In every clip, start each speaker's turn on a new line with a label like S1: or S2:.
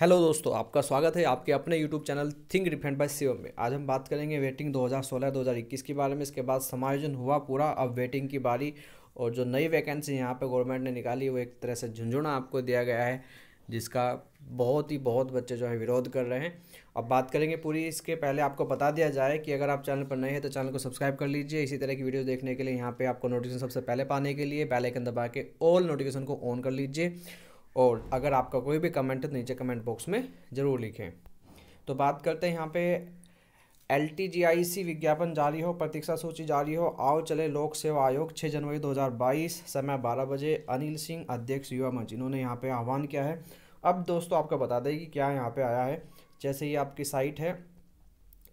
S1: hello दोस्तों आपका स्वागत है आपके अपने YouTube channel think defend by CO में आज हम बात करेंगे वेटिंग 2016-2021 के बारे में इसके बाद समायोजन हुआ पूरा अब वेटिंग की बारी और जो नई वैकेंसी यहाँ पे गवर्नमेंट ने निकाली वो एक तरह से झुंझुना आपको दिया गया है जिसका बहुत ही बहुत बच्चे जो है विरोध कर रहे हैं अब बात करेंगे पूरी इसके पहले आपको बता दिया जाए कि अगर आप चैनल पर नए हैं तो चैनल को सब्सक्राइब कर लीजिए इसी तरह की वीडियो देखने के लिए यहाँ पर आपको नोटिफिकेशन सबसे पहले पाने के लिए बेल दबा के ऑल नोटिफिकेशन को ऑन कर लीजिए और अगर आपका कोई भी कमेंट है तो नीचे कमेंट बॉक्स में ज़रूर लिखें तो बात करते हैं यहाँ पे एल टी विज्ञापन जारी हो प्रतीक्षा सूची जारी हो आओ चले लोक सेवा आयोग 6 जनवरी 2022 समय 12 बजे अनिल सिंह अध्यक्ष युवा मंच इन्होंने यहाँ पे आह्वान किया है अब दोस्तों आपको बता दें कि क्या यहाँ पे आया है जैसे ये आपकी साइट है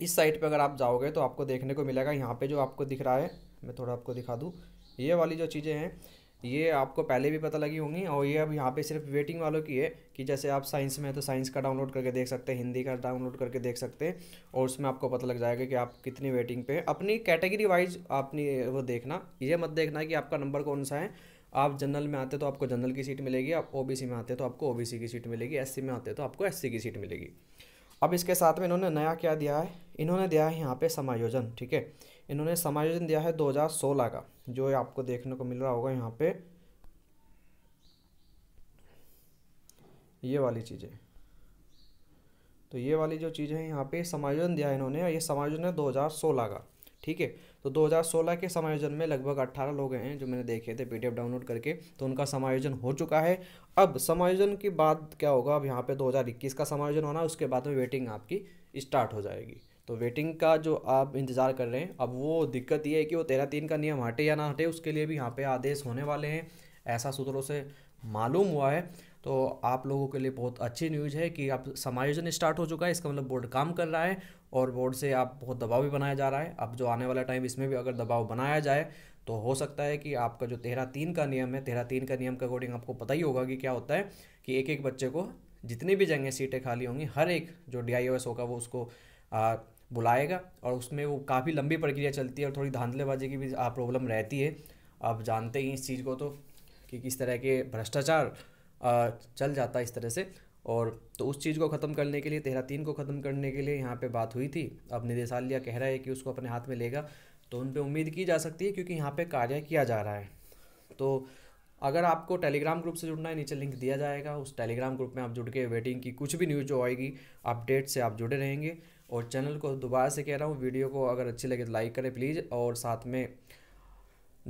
S1: इस साइट पर अगर आप जाओगे तो आपको देखने को मिलेगा यहाँ पर जो आपको दिख रहा है मैं थोड़ा आपको दिखा दूँ ये वाली जो चीज़ें हैं ये आपको पहले भी पता लगी होंगी और ये अब यहाँ पे सिर्फ वेटिंग वालों की है कि जैसे आप साइंस में है तो साइंस का डाउनलोड करके देख सकते हैं हिंदी का डाउनलोड करके देख सकते हैं और उसमें आपको पता लग जाएगा कि आप कितनी वेटिंग पे अपनी कैटेगरी वाइज आपने वो देखना ये मत देखना कि आपका नंबर कौन सा है आप जनरल में आते तो आपको जनरल की सीट मिलेगी आप ओ में आते तो आपको ओ की सीट मिलेगी एस में आते तो आपको एस की सीट मिलेगी अब इसके साथ में इन्होंने नया क्या दिया है इन्होंने दिया है यहाँ पे समायोजन ठीक है इन्होंने समायोजन दिया है 2016 का जो आपको देखने को मिल रहा होगा यहाँ पे ये वाली चीज़ें तो ये वाली जो चीज़ें हैं यहाँ पे समायोजन दिया है इन्होंने ये समायोजन है 2016 का ठीक है तो 2016 के समायोजन में लगभग 18 लोग हैं जो मैंने देखे थे पीडीएफ डाउनलोड करके तो उनका समायोजन हो चुका है अब समायोजन के बाद क्या होगा अब यहाँ पे 2021 का समायोजन होना उसके बाद में वेटिंग आपकी स्टार्ट हो जाएगी तो वेटिंग का जो आप इंतज़ार कर रहे हैं अब वो दिक्कत ये है कि वो तेरह तीन का नियम हटे या ना हटे उसके लिए भी यहाँ पे आदेश होने वाले हैं ऐसा सूत्रों से मालूम हुआ है तो आप लोगों के लिए बहुत अच्छी न्यूज़ है कि अब समायोजन स्टार्ट हो चुका है इसका मतलब बोर्ड काम कर रहा है और बोर्ड से आप बहुत दबाव भी बनाया जा रहा है अब जो आने वाला टाइम इसमें भी अगर दबाव बनाया जाए तो हो सकता है कि आपका जो तेरह तीन का नियम है तेरह तीन का नियम के अकॉर्डिंग आपको पता ही होगा कि क्या होता है कि एक एक बच्चे को जितनी भी जगह सीटें खाली होंगी हर एक जो डी होगा वो उसको बुलाएगा और उसमें वो काफ़ी लंबी प्रक्रिया चलती है और थोड़ी धांधलेबाजी की भी प्रॉब्लम रहती है आप जानते ही इस चीज़ को तो कि किस तरह के भ्रष्टाचार चल जाता है इस तरह से और तो उस चीज़ को ख़त्म करने के लिए तीन को ख़त्म करने के लिए यहाँ पे बात हुई थी अब निदेशालय कह रहा है कि उसको अपने हाथ में लेगा तो उन पर उम्मीद की जा सकती है क्योंकि यहाँ पर कार्य किया जा रहा है तो अगर आपको टेलीग्राम ग्रुप से जुड़ना है नीचे लिंक दिया जाएगा उस टेलीग्राम ग्रुप में आप जुड़ के वेटिंग की कुछ भी न्यूज़ जो आएगी अपडेट से आप जुड़े रहेंगे और चैनल को दोबारा से कह रहा हूँ वीडियो को अगर अच्छी लगे तो लाइक करें प्लीज़ और साथ में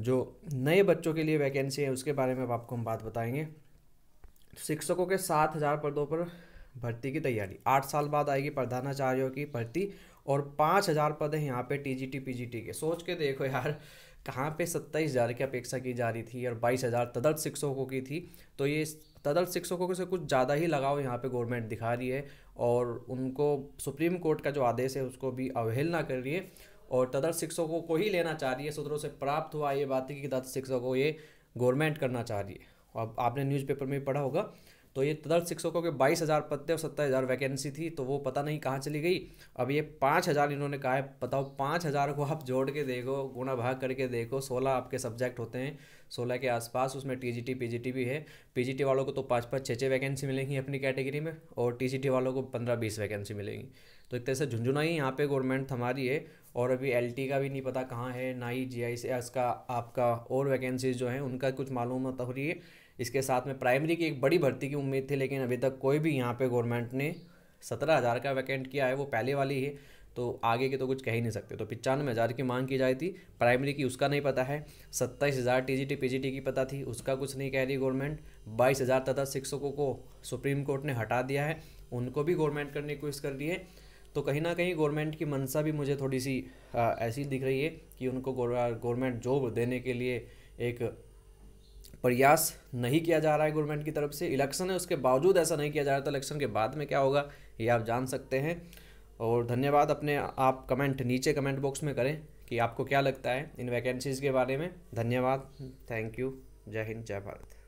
S1: जो नए बच्चों के लिए वैकेंसी है उसके बारे में अब आपको हम बात बताएंगे तो शिक्षकों के सात हज़ार पदों पर भर्ती की तैयारी आठ साल बाद आएगी प्रधानाचार्यों की भर्ती और पाँच हज़ार पद हैं यहाँ पे टीजीटी पीजीटी के सोच के देखो यार कहाँ पे सत्ताईस हज़ार की अपेक्षा की जा रही थी और बाईस हज़ार तदर्थ शिक्षकों की थी तो ये तदल शिक्षकों से कुछ ज़्यादा ही लगाव यहाँ पे गवर्नमेंट दिखा रही है और उनको सुप्रीम कोर्ट का जो आदेश है उसको भी अवहेलना कर रही है और तदल शिक्षकों को ही लेना चाह रही है सूत्रों से प्राप्त हुआ ये बात है कि तदर्थ शिक्षकों को ये गवर्नमेंट करना चाह रही है अब आपने न्यूज़पेपर में पढ़ा होगा तो ये तदर्थ शिक्षकों के बाईस हज़ार पत्ते और सत्ताईस हज़ार वैकेंसी थी तो वो पता नहीं कहाँ चली गई अब ये पाँच हज़ार इन्होंने कहा है बताओ पाँच हज़ार को आप जोड़ के देखो गुणा भाग करके देखो सोलह आपके सब्जेक्ट होते हैं सोलह के आसपास उसमें T T G P G T भी है पी जी टी वालों को तो पाँच पाँच छः छः वैकेंसी मिलेंगी अपनी कैटेगरी में और टी जी टी वालों को पंद्रह बीस वैकेंसी मिलेंगी तो एक तरह से झुंझुना ही यहाँ पे गवर्नमेंट हमारी है और अभी टी का भी नहीं पता कहाँ है ना ही जी आई एस का आपका और वैकेंसीज जो हैं उनका कुछ मालूम हो रही है इसके साथ में प्राइमरी की एक बड़ी भर्ती की उम्मीद थी लेकिन अभी तक कोई भी यहाँ पे गवर्नमेंट ने सत्रह हज़ार का वैकेंट किया है वो पहले वाली है तो आगे के तो कुछ कह ही नहीं सकते तो पचानवे हज़ार की मांग की जाती थी प्राइमरी की उसका नहीं पता है सत्ताईस हज़ार T G T P G T की पता थी उसका कुछ नहीं कह रही गवर्नमेंट बाईस हज़ार तथा शिक्षकों को सुप्रीम कोर्ट ने हटा दिया है उनको भी गवर्नमेंट करने की कोशिश कर रही है तो कहीं ना कहीं गवर्नमेंट की मनसा भी मुझे थोड़ी सी आ, ऐसी दिख रही है कि उनको गवर्नमेंट जॉब देने के लिए एक प्रयास नहीं किया जा रहा है गवर्नमेंट की तरफ से इलेक्शन है उसके बावजूद ऐसा नहीं किया जा रहा था इलेक्शन के बाद में क्या होगा ये आप जान सकते हैं और धन्यवाद अपने आप कमेंट नीचे कमेंट बॉक्स में करें कि आपको क्या लगता है इन वैकेंसीज़ के बारे में धन्यवाद थैंक यू जय हिंद जय भारत